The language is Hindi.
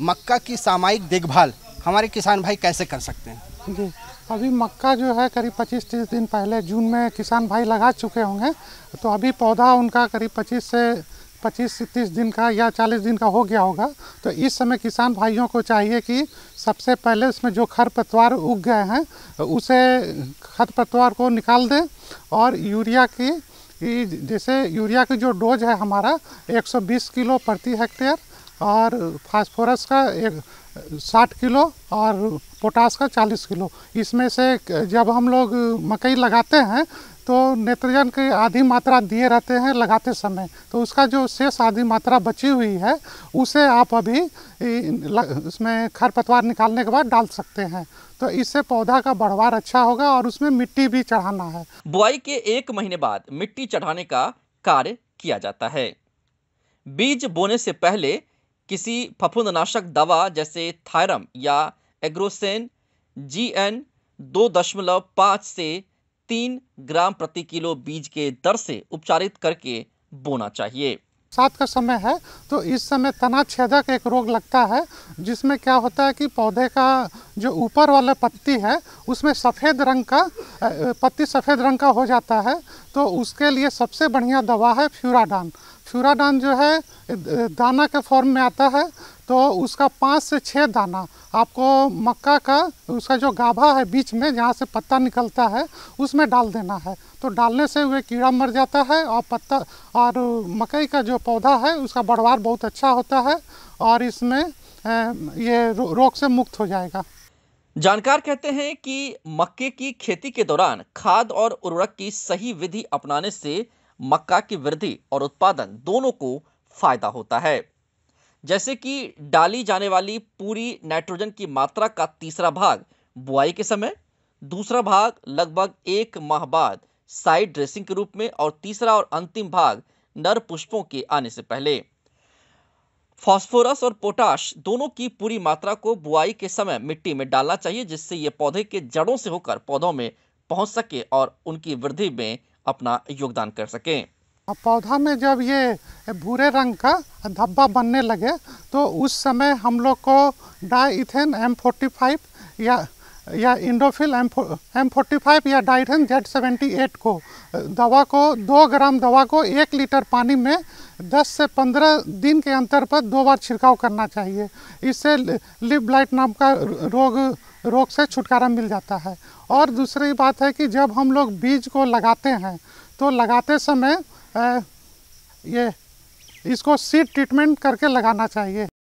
मक्का की सामायिक देखभाल हमारे किसान भाई कैसे कर सकते हैं जी अभी मक्का जो है करीब 25 तीस दिन पहले जून में किसान भाई लगा चुके होंगे तो अभी पौधा उनका करीब 25 से 25 से तीस दिन का या 40 दिन का हो गया होगा तो इस समय किसान भाइयों को चाहिए कि सबसे पहले उसमें जो खरपतवार उग गए हैं उसे खरपतवार को निकाल दें और यूरिया की जैसे यूरिया की जो डोज है हमारा 120 किलो प्रति हेक्टेयर और फास्फोरस का एक साठ किलो और पोटास का चालीस किलो इसमें से जब हम लोग मकई लगाते हैं तो नेत्रजन की आधी मात्रा दिए रहते हैं लगाते समय तो उसका जो शेष आधी मात्रा बची हुई है उसे आप अभी उसमें खरपतवार निकालने के बाद डाल सकते हैं तो इससे पौधा का बढ़वार अच्छा होगा और उसमें मिट्टी भी चढ़ाना है बुआई के एक महीने बाद मिट्टी चढ़ाने का कार्य किया जाता है बीज बोने से पहले किसी फफूंदनाशक दवा जैसे थायरम या एग्रोसेन जी एन दो दशमलव पाँच से तीन ग्राम प्रति किलो बीज के दर से उपचारित करके बोना चाहिए साथ का समय है तो इस समय तना छेदक एक रोग लगता है जिसमें क्या होता है कि पौधे का जो ऊपर वाला पत्ती है उसमें सफ़ेद रंग का पत्ती सफ़ेद रंग का हो जाता है तो उसके लिए सबसे बढ़िया दवा है फ्यूराडान छुरादान जो है दाना के फॉर्म में आता है तो उसका पाँच से छः दाना आपको मक्का का उसका जो गाभा है बीच में जहाँ से पत्ता निकलता है उसमें डाल देना है तो डालने से वह कीड़ा मर जाता है और पत्ता और मकई का जो पौधा है उसका बढ़वार बहुत अच्छा होता है और इसमें ये रोग से मुक्त हो जाएगा जानकार कहते हैं कि मक्के की खेती के दौरान खाद और उर्वरक की सही विधि अपनाने से मक्का की वृद्धि और उत्पादन दोनों को फायदा होता है जैसे कि डाली जाने वाली पूरी नाइट्रोजन की मात्रा का तीसरा भाग बुआई के समय दूसरा भाग लगभग एक माह बाद साइड ड्रेसिंग के रूप में और तीसरा और अंतिम भाग नर पुष्पों के आने से पहले फास्फोरस और पोटाश दोनों की पूरी मात्रा को बुआई के समय मिट्टी में डालना चाहिए जिससे ये पौधे के जड़ों से होकर पौधों में पहुंच सके और उनकी वृद्धि में अपना योगदान कर सकें पौधा में जब ये भूरे रंग का धब्बा बनने लगे तो उस समय हम लोग को डाईथेन एम फोर्टी फाइव या या Indofil M M forty five या डाइथेन जेड सेवेंटी एट को दवा को दो ग्राम दवा को एक लीटर पानी में दस से पंद्रह दिन के अंतर पर दो बार छिड़काव करना चाहिए इससे लिप ब्लाइट नाम का रोग रोग से छुटकारा मिल जाता है और दूसरी बात है कि जब हम लोग बीज को लगाते हैं तो लगाते समय ये इसको सीड ट्रीटमेंट करके लगाना चाहिए